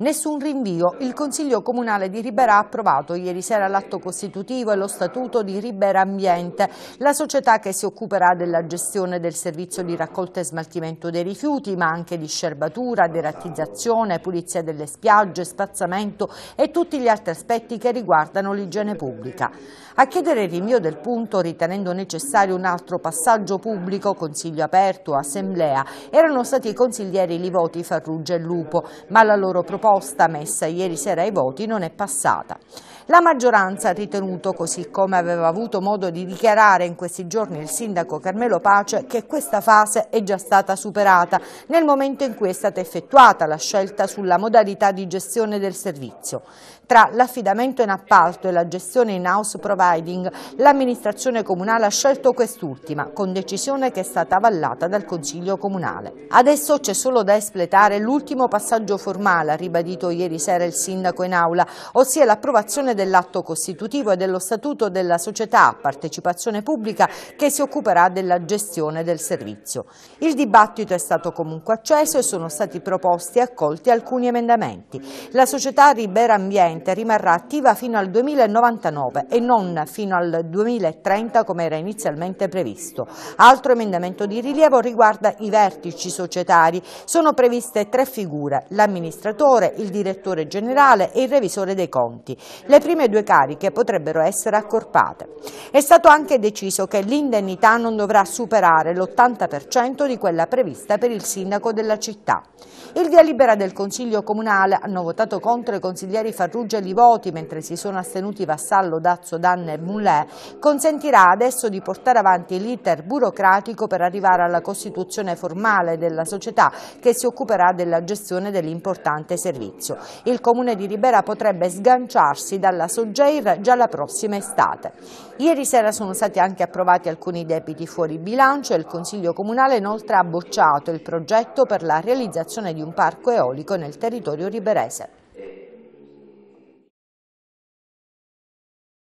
Nessun rinvio. Il Consiglio Comunale di Ribera ha approvato ieri sera l'atto costitutivo e lo statuto di Ribera Ambiente, la società che si occuperà della gestione del servizio di raccolta e smaltimento dei rifiuti, ma anche di scerbatura, derattizzazione, pulizia delle spiagge, spazzamento e tutti gli altri aspetti che riguardano l'igiene pubblica. A chiedere il rinvio del punto, ritenendo necessario un altro passaggio pubblico, consiglio aperto, assemblea, erano stati i consiglieri Livoti, Farrugia e Lupo, ma la loro proposta proposta messa ieri sera ai voti non è passata. La maggioranza ha ritenuto, così come aveva avuto modo di dichiarare in questi giorni il sindaco Carmelo Pace, che questa fase è già stata superata nel momento in cui è stata effettuata la scelta sulla modalità di gestione del servizio tra l'affidamento in appalto e la gestione in house providing, l'amministrazione comunale ha scelto quest'ultima, con decisione che è stata avallata dal Consiglio Comunale. Adesso c'è solo da espletare l'ultimo passaggio formale, ha ribadito ieri sera il Sindaco in aula, ossia l'approvazione dell'atto costitutivo e dello statuto della società a partecipazione pubblica che si occuperà della gestione del servizio. Il dibattito è stato comunque acceso e sono stati proposti e accolti alcuni emendamenti. La società Ribera Ambiente vigente rimarrà attiva fino al 2099 e non fino al 2030 come era inizialmente previsto. Altro emendamento di rilievo riguarda i vertici societari. Sono previste tre figure, l'amministratore, il direttore generale e il revisore dei conti. Le prime due cariche potrebbero essere accorpate. È stato anche deciso che l'indennità non dovrà superare l'80% di quella prevista per il sindaco della città. Il via libera del Consiglio Comunale hanno votato contro i consiglieri Farrugia Perugia e Livoti, mentre si sono astenuti Vassallo, Dazzo, Danne e Mullè, consentirà adesso di portare avanti l'iter burocratico per arrivare alla costituzione formale della società che si occuperà della gestione dell'importante servizio. Il Comune di Ribera potrebbe sganciarsi dalla Soggeir già la prossima estate. Ieri sera sono stati anche approvati alcuni debiti fuori bilancio e il Consiglio Comunale inoltre ha bocciato il progetto per la realizzazione di un parco eolico nel territorio riberese.